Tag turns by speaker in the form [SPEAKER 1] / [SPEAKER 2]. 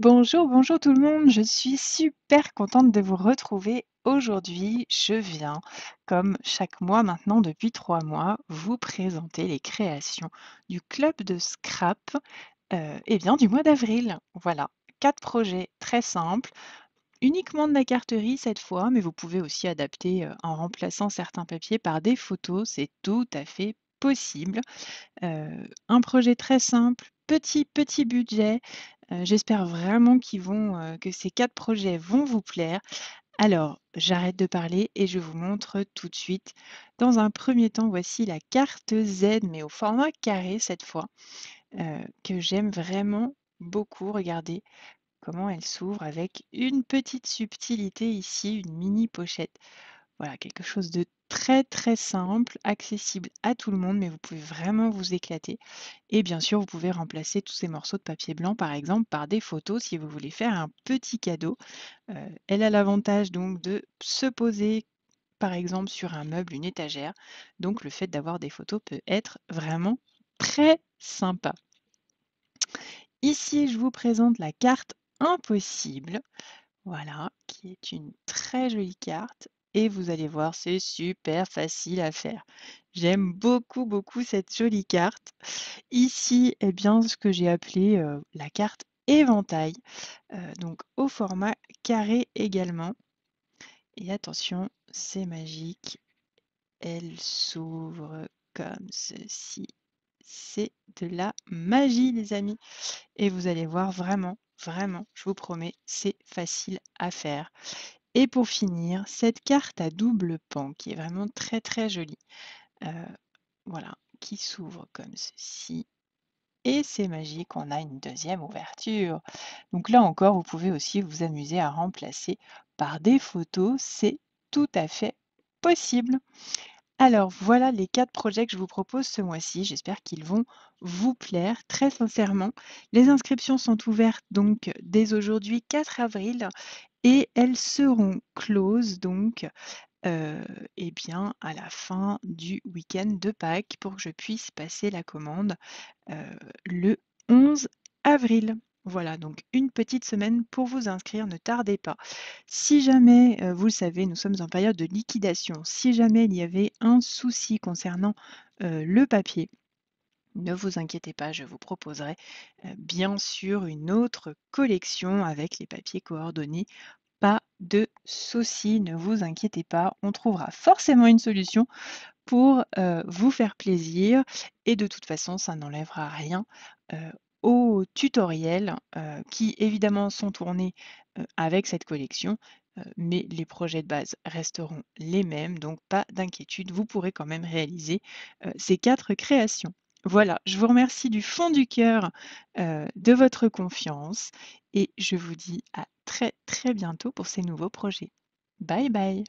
[SPEAKER 1] Bonjour, bonjour tout le monde. Je suis super contente de vous retrouver. Aujourd'hui, je viens, comme chaque mois maintenant depuis trois mois, vous présenter les créations du club de scrap euh, eh bien, du mois d'avril. Voilà, quatre projets très simples uniquement de la carterie cette fois, mais vous pouvez aussi adapter euh, en remplaçant certains papiers par des photos, c'est tout à fait possible. Euh, un projet très simple, petit petit budget, euh, j'espère vraiment qu'ils vont, euh, que ces quatre projets vont vous plaire. Alors, j'arrête de parler et je vous montre tout de suite. Dans un premier temps, voici la carte Z, mais au format carré cette fois, euh, que j'aime vraiment beaucoup. Regardez comment elle s'ouvre avec une petite subtilité ici, une mini pochette. Voilà, quelque chose de très très simple, accessible à tout le monde, mais vous pouvez vraiment vous éclater. Et bien sûr, vous pouvez remplacer tous ces morceaux de papier blanc, par exemple, par des photos si vous voulez faire un petit cadeau. Euh, elle a l'avantage donc de se poser par exemple sur un meuble, une étagère. Donc le fait d'avoir des photos peut être vraiment très sympa. Ici, je vous présente la carte impossible. Voilà, qui est une très jolie carte et vous allez voir, c'est super facile à faire. Mmh. J'aime beaucoup, beaucoup cette jolie carte. Ici, eh bien, ce que j'ai appelé la carte éventail, donc au format carré également. Et attention, c'est magique. Elle s'ouvre comme ceci. C'est de la magie, les amis. Et vous allez voir vraiment, vraiment, je vous promets, c'est facile à faire. Et pour finir, cette carte à double pan qui est vraiment très très jolie. Euh, voilà, qui s'ouvre comme ceci. Et c'est magique, on a une deuxième ouverture. Donc là encore, vous pouvez aussi vous amuser à remplacer par des photos. C'est tout à fait possible. Alors voilà les quatre projets que je vous propose ce mois-ci. J'espère qu'ils vont vous plaire très sincèrement. Les inscriptions sont ouvertes donc dès aujourd'hui 4 avril et elles seront closes donc euh, eh bien, à la fin du week-end de Pâques pour que je puisse passer la commande euh, le 11 avril. Voilà, donc une petite semaine pour vous inscrire, ne tardez pas. Si jamais, euh, vous le savez, nous sommes en période de liquidation, si jamais il y avait un souci concernant le papier, ne vous inquiétez pas, je vous proposerai euh, bien sûr une autre collection avec les papiers coordonnés. Pas de souci, ne vous inquiétez pas, on trouvera forcément une solution pour euh, vous faire plaisir et de toute façon ça n'enlèvera rien euh, aux tutoriels qui évidemment sont tournés avec cette collection mais les projets de base resteront les mêmes donc pas d'inquiétude vous pourrez quand même réaliser ces quatre créations. Voilà, je vous remercie du fond du cœur euh, de votre confiance et je vous dis à très très bientôt pour ces nouveaux projets. Bye bye